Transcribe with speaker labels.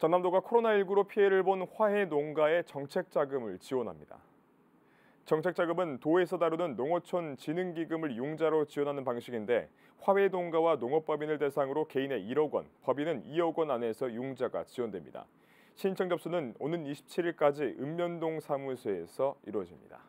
Speaker 1: 전남도가 코로나19로 피해를 본 화해 농가의 정책 자금을 지원합니다. 정책 자금은 도에서 다루는 농어촌 진흥기금을 융자로 지원하는 방식인데 화훼 농가와 농업법인을 대상으로 개인의 1억 원, 법인은 2억 원 안에서 융자가 지원됩니다. 신청 접수는 오는 27일까지 읍면동 사무소에서 이루어집니다.